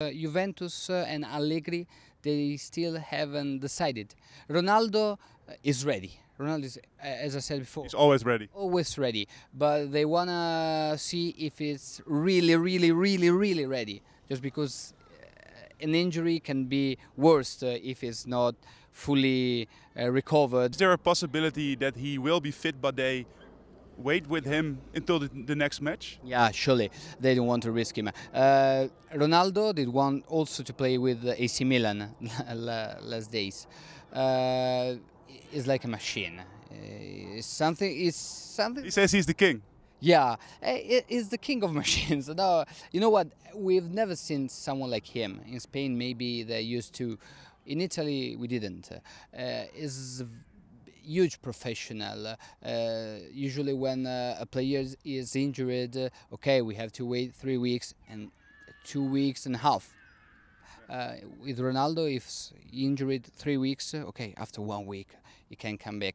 Uh, Juventus uh, and Allegri, they still haven't decided. Ronaldo uh, is ready. Ronaldo is, uh, as I said before, he's always ready. Always ready, but they wanna see if it's really, really, really, really ready. Just because uh, an injury can be worse if it's not fully recovered. Is there a possibility that he will be fit, but they wait with him until the, the, next match? Yeah, surely they don't want to risk him. Uh, Ronaldo did want also to play with AC Milan last days. Uh, it's like a machine. Uh, something. is something. He says he's the king. Yeah, uh, he's the king of machines. no, you know what? We've never seen someone like him in Spain. Maybe they used to. In Italy, we didn't. Uh, is huge professional. Uh, usually, when uh, a player is injured, uh, okay, we have to wait three weeks and two weeks and a half. Uh, with Ronaldo, if injured three weeks, okay, after one week, he can come back.